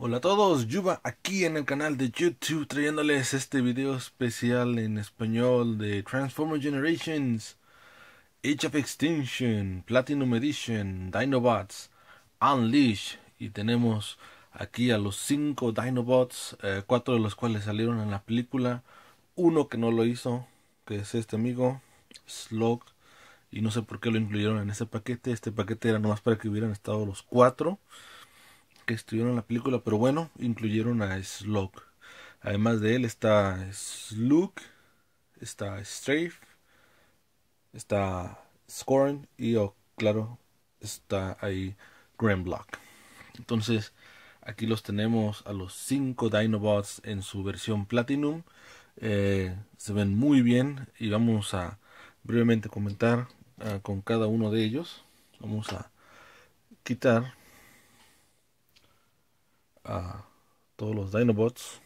Hola a todos, Yuba aquí en el canal de YouTube trayéndoles este video especial en español de Transformer Generations, Age of Extinction, Platinum Edition, Dinobots, Unleash y tenemos aquí a los 5 Dinobots, 4 eh, de los cuales salieron en la película, uno que no lo hizo, que es este amigo, Slog, y no sé por qué lo incluyeron en ese paquete, este paquete era nomás para que hubieran estado los 4 que estuvieron en la película, pero bueno, incluyeron a Slug. Además de él está Slug, está Strafe, está Scorn y, oh, claro, está ahí Block Entonces, aquí los tenemos a los cinco Dinobots en su versión Platinum. Eh, se ven muy bien y vamos a brevemente comentar ah, con cada uno de ellos. Vamos a quitar a todos los Dinobots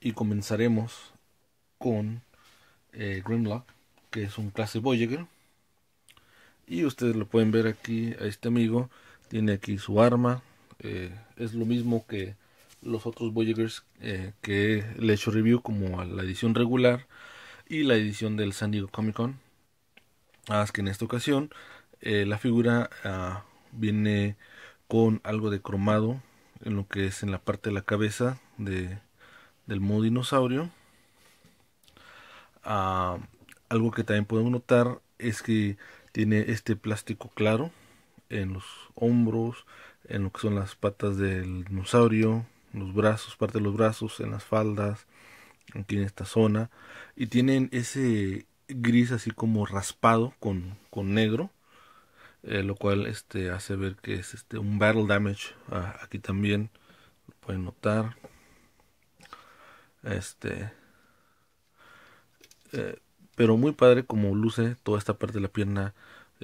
y comenzaremos con eh, Grimlock, que es un clase Voyager. Y ustedes lo pueden ver aquí a este amigo. Tiene aquí su arma. Eh, es lo mismo que los otros Voyagers eh, que le he hecho review, como a la edición regular y la edición del San Diego Comic Con. Más que en esta ocasión la figura ah, viene con algo de cromado en lo que es en la parte de la cabeza de, del modo dinosaurio. Ah, algo que también podemos notar es que tiene este plástico claro en los hombros, en lo que son las patas del dinosaurio, los brazos, parte de los brazos, en las faldas, aquí en esta zona. Y tienen ese gris así como raspado con negro eh, lo cual este, hace ver que es este, un battle damage. Ah, aquí también lo pueden notar. Este, eh, pero muy padre como luce toda esta parte de la pierna,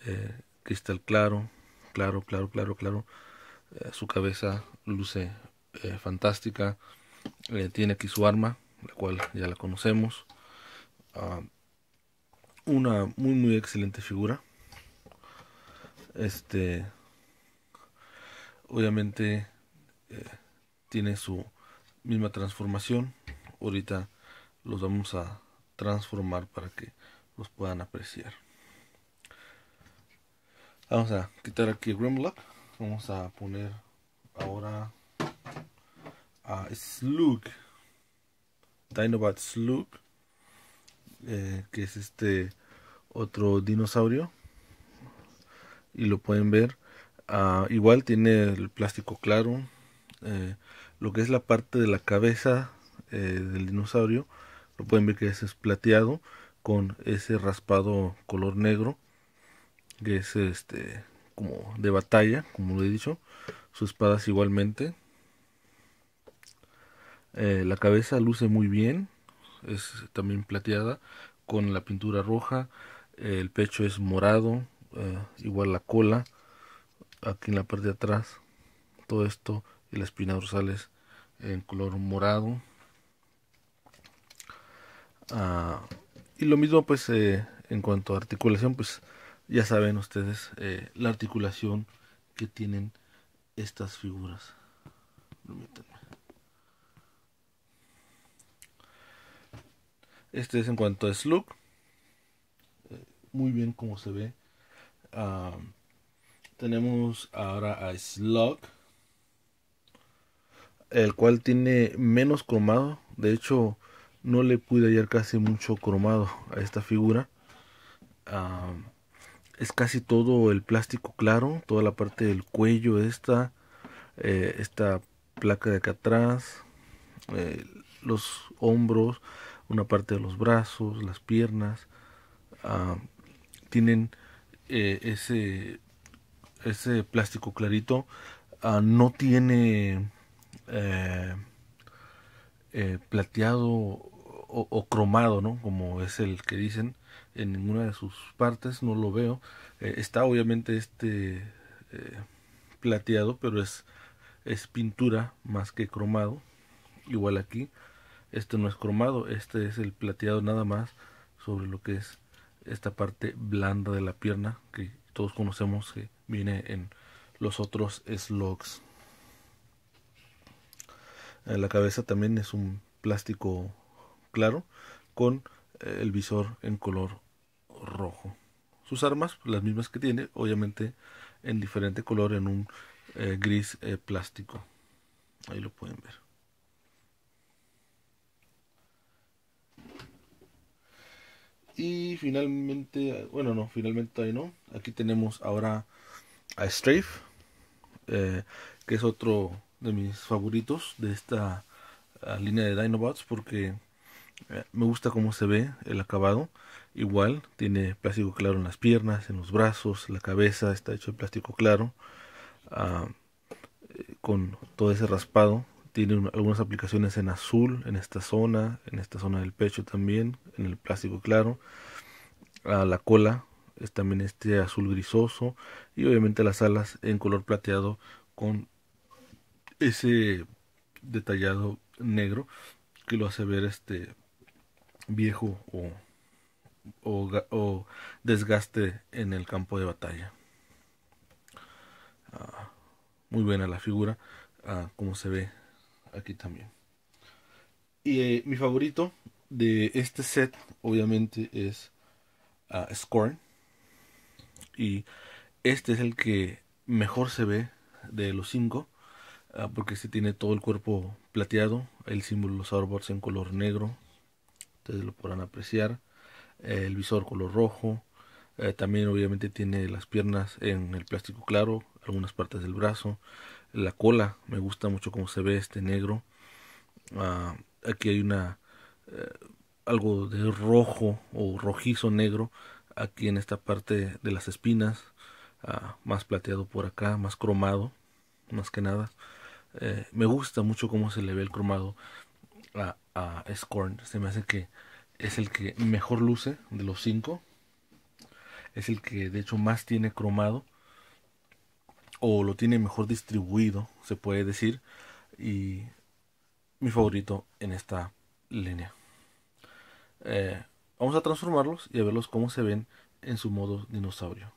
eh, cristal claro, claro, claro, claro, claro. su cabeza luce fantástica. tiene aquí su arma, la cual ya la conocemos. Ah, una muy muy excelente figura este, obviamente eh, tiene su misma transformación. Ahorita los vamos a transformar para que los puedan apreciar. Vamos a quitar aquí el Vamos a poner ahora a Slug. Dinobot Slug. Eh, que es este otro dinosaurio y lo pueden ver. Ah, igual tiene el plástico claro. Eh, lo que es la parte de la cabeza eh, del dinosaurio, lo pueden ver que es, plateado con ese raspado color negro que es este como de batalla, como lo he dicho. Sus espadas igualmente. Eh, la cabeza luce muy bien, es también plateada con la pintura roja. el pecho es morado, eh, igual la cola, aquí en la parte de atrás, todo esto y la espina dorsal es en color morado. Ah, y lo mismo pues eh, en cuanto a articulación, pues ya saben ustedes eh, la articulación que tienen estas figuras. Este es en cuanto a Slug. muy bien como se ve Um, tenemos ahora a Slug, el cual tiene menos cromado. De hecho, no le pude hallar casi mucho cromado a esta figura. Um, es casi todo el plástico claro, toda la parte del cuello esta, eh, esta placa de acá atrás, eh, los hombros, una parte de los brazos, las piernas, um, tienen eh, ese, ese plástico clarito ah, no tiene eh, eh, plateado o, cromado, ¿no? Como es el que dicen en ninguna de sus partes, no lo veo. está obviamente este plateado, pero es, es pintura más que cromado. Igual aquí, este no es cromado, este es el plateado nada más sobre lo que es esta parte blanda de la pierna que todos conocemos que viene en los otros Slugs eh, La cabeza también es un plástico claro con eh, el visor en color rojo. Sus armas, pues, las mismas que tiene, obviamente en diferente color, en un eh, gris plástico. Ahí lo pueden ver. Y finalmente, bueno, no, finalmente ahí no. Aquí tenemos ahora a Strafe, eh, que es otro de mis favoritos de esta ah, línea de Dinobots porque eh, me gusta cómo se ve el acabado. Igual, tiene plástico claro en las piernas, en los brazos, la cabeza está hecho de plástico claro, ah, eh, con todo ese raspado tiene algunas aplicaciones en azul, en esta zona, en esta zona del pecho también, en el plástico claro. la cola es también este azul grisoso y obviamente las alas en color plateado con ese detallado negro que lo hace ver este viejo o, desgaste en el campo de batalla. Ah, muy buena la figura, ah, como se ve Aquí también. Y eh, mi favorito de este set, obviamente, es ah, Scorn. Y este es el que mejor se ve de los cinco. Ah, porque se tiene todo el cuerpo plateado. El símbolo de los árboles en color negro. Ustedes lo podrán apreciar. el visor color rojo. Eh, también obviamente tiene las piernas en el plástico claro, algunas partes del brazo, la cola, me gusta mucho cómo se ve este negro. Ah, aquí hay una eh, algo de rojo o rojizo negro aquí en esta parte de las espinas, ah, más plateado por acá, más cromado, más que nada. Eh, me gusta mucho cómo se le ve el cromado a Scorn. Se me hace que es el que mejor luce de los cinco es el que de hecho más tiene cromado o lo tiene mejor distribuido, se puede decir, y mi favorito en esta línea. Eh, vamos a transformarlos y a verlos cómo se ven en su modo dinosaurio.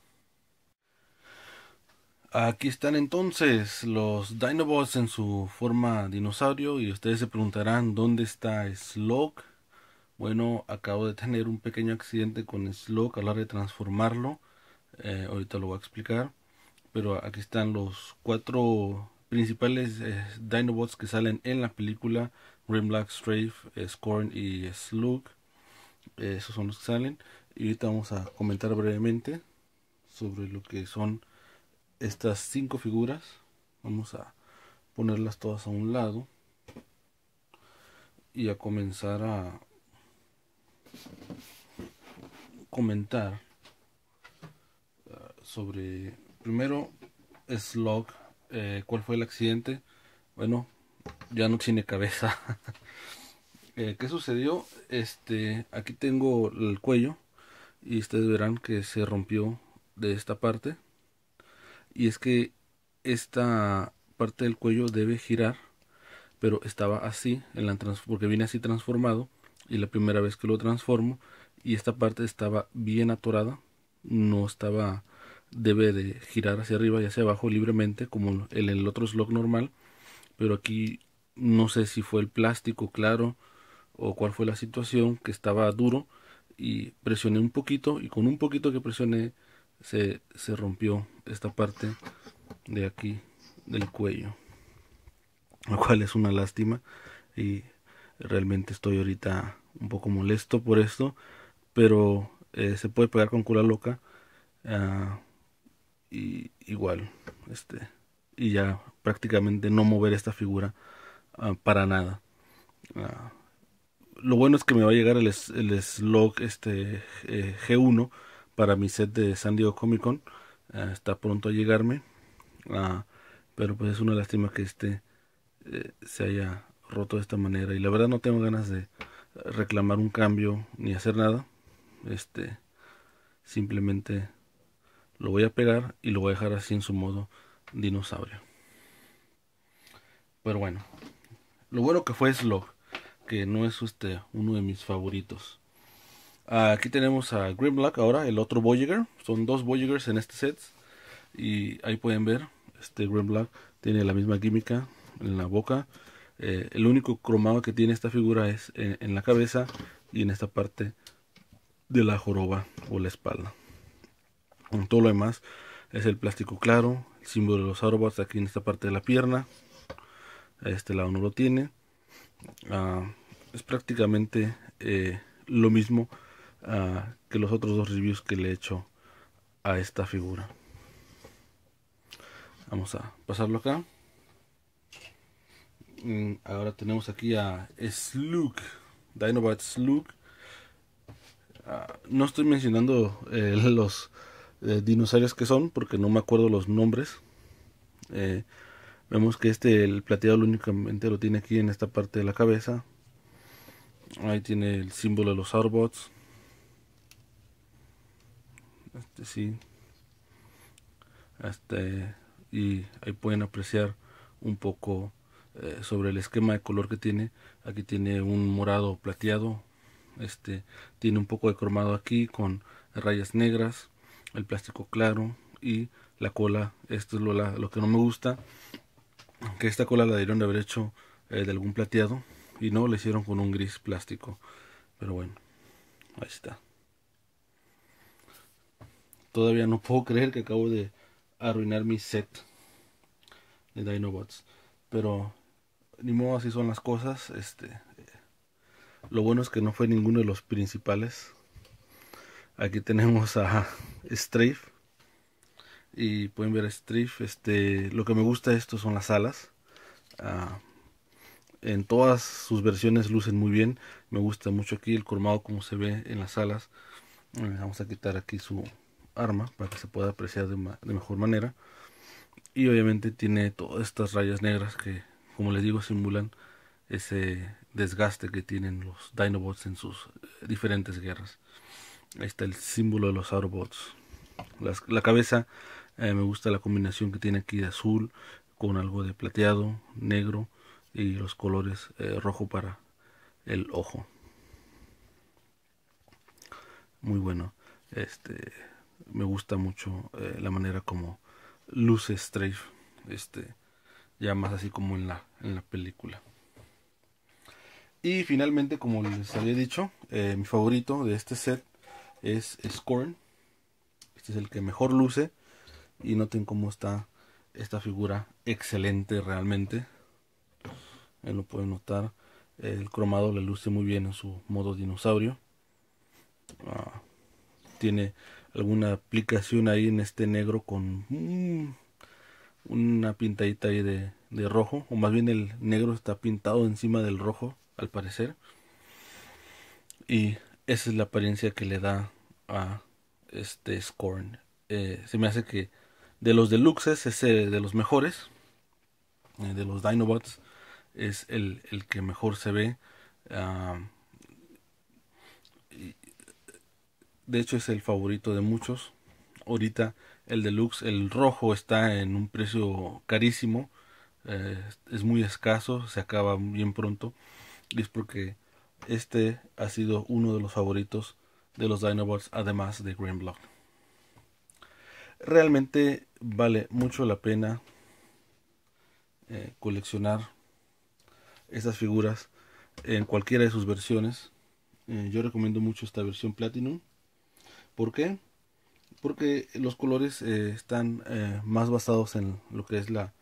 Aquí están entonces los Dinobots en su forma dinosaurio y ustedes se preguntarán dónde está Slog bueno, acabo de tener un pequeño accidente con Slug a la hora de transformarlo. Eh, ahorita lo voy a explicar. Pero aquí están los cuatro principales eh, Dinobots que salen en la película. Grimlock, Strafe, eh, Scorn y Slug. esos son los que salen. Y ahorita vamos a comentar brevemente sobre lo que son estas cinco figuras. Vamos a ponerlas todas a un lado. Y a comenzar a comentar eh, sobre, primero, Slog, eh, cuál fue el accidente. Bueno, ya no tiene cabeza. Eh, ¿Qué sucedió? Este, aquí tengo el cuello y ustedes verán que se rompió de esta parte. Y es que esta parte del cuello debe girar, pero estaba así en la porque viene así transformado y la primera vez que lo transformo y esta parte estaba bien atorada, no estaba, debe de girar hacia arriba y hacia abajo libremente como en el otro slot normal, pero aquí no sé si fue el plástico claro o cuál fue la situación que estaba duro y presioné un poquito y con un poquito que presioné se, se rompió esta parte de aquí del cuello lo cual es una lástima y realmente estoy ahorita un poco molesto por esto pero eh, se puede pegar con cula loca ah, y igual este y ya prácticamente no mover esta figura ah, para nada ah, lo bueno es que me va a llegar el, el slog este G1 eh, para mi set de San Diego Comic Con está pronto a llegarme pero pues es una lástima que este eh, se haya roto de esta manera y la verdad no tengo ganas de reclamar un cambio ni hacer nada este simplemente lo voy a pegar y lo voy a dejar así en su modo dinosaurio pero bueno lo bueno que fue lo que no es este uno de mis favoritos aquí tenemos a Grimlock ahora el otro Voyager son dos Voyagers en este set y ahí pueden ver este Grimlock tiene la misma química en la boca eh, el único cromado que tiene esta figura es en la cabeza y en esta parte de la joroba o la espalda. Un todo lo demás es el plástico claro, el símbolo de los árboles aquí en esta parte de la pierna. este lado no lo tiene. Ah, es prácticamente eh, lo mismo ah, que los otros dos reviews que le he hecho a esta figura. Vamos a pasarlo acá. Mm, ahora tenemos aquí a Slug, Dinobot Slug no estoy mencionando eh, los eh, dinosaurios que son porque no me acuerdo los nombres. Eh, vemos que este, el plateado, únicamente lo tiene aquí en esta parte de la cabeza. Ahí tiene el símbolo de los Arbots. Este sí. Este, y ahí pueden apreciar un poco sobre el esquema de color que tiene. Aquí tiene un morado plateado, este tiene un poco de cromado aquí con rayas negras el plástico claro y la cola esto es lo, que no me gusta que esta cola la dieron de haber hecho eh, de algún plateado y no la hicieron con un gris plástico pero bueno ahí está todavía no puedo creer que acabo de arruinar mi set de Dinobots pero ni modo así son las cosas este lo bueno es que no fue ninguno de los principales. Aquí tenemos a Strafe. Y pueden ver a Este, lo que me gusta de esto son las alas. Ah, en todas sus versiones lucen muy bien. Me gusta mucho aquí el colmado como se ve en las alas. Eh, vamos a quitar aquí su arma para que se pueda apreciar de mejor manera. Y obviamente tiene todas estas rayas negras que, como les digo, simulan ese, desgaste que tienen los Dinobots en sus eh, diferentes guerras. Ahí está el símbolo de los Autobots. la cabeza, eh, me gusta la combinación que tiene aquí de azul con algo de plateado, negro y los colores eh, rojo para el ojo. Muy bueno. Este, me gusta mucho la manera como luce Strafe. Este, ya más así como en la, en la película. Y finalmente, como les había dicho, eh, mi favorito de este set es Scorn. Este es el que mejor luce. Y noten cómo está esta figura excelente realmente. Ahí lo pueden notar. El cromado le luce muy bien en su modo dinosaurio. Ah, tiene alguna aplicación ahí en este negro con mm, una pintadita ahí de rojo. O más bien el negro está pintado encima del rojo al parecer. Y esa es la apariencia que le da a este Scorn. Eh, se me hace que de los deluxes es de los mejores. Eh, de los Dinobots es el, el que mejor se ve. de hecho es el favorito de muchos. Ahorita el deluxe, el rojo está en un precio carísimo. Eh, es muy escaso, se acaba bien pronto. Y es porque este ha sido uno de los favoritos de los Dinobots, además de Green Block. Realmente vale mucho la pena eh, coleccionar estas figuras en cualquiera de sus versiones. Eh, yo recomiendo mucho esta versión Platinum. ¿Por qué? Porque los colores eh, están más basados en lo que es la,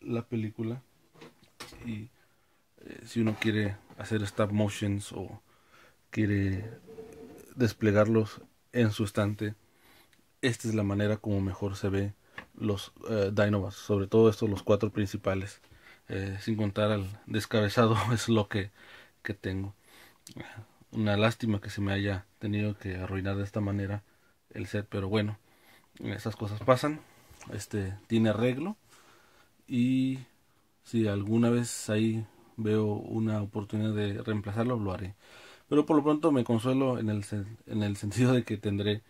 la película y eh, si uno quiere hacer stop motions o quiere desplegarlos en su estante, esta es la manera como mejor se ve los uh sobre todo estos los cuatro principales, eh, sin contar al descabezado es lo que, que tengo. Una lástima que se me haya tenido que arruinar de esta manera el set, pero bueno, esas cosas pasan, este tiene arreglo y si alguna vez hay veo una oportunidad de reemplazarlo, lo haré. Pero por lo pronto me consuelo en el, en el sentido de que tendré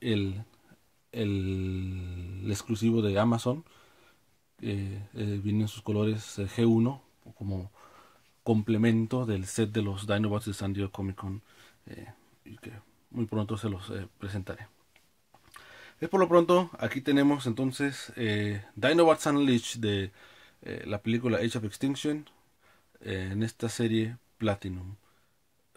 el, el, exclusivo de Amazon. Eh, eh, vienen sus colores G1 como complemento del set de los Dinobots de San Diego Comic Con eh, y que muy pronto se los eh, presentaré. Es por lo pronto, aquí tenemos entonces eh, Dinobots Unleashed de la película Age of Extinction en esta serie Platinum.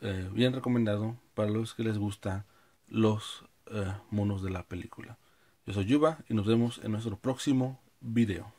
Eh, bien recomendado para los que les gusta los eh, monos de la película. Yo soy Yuba y nos vemos en nuestro próximo video.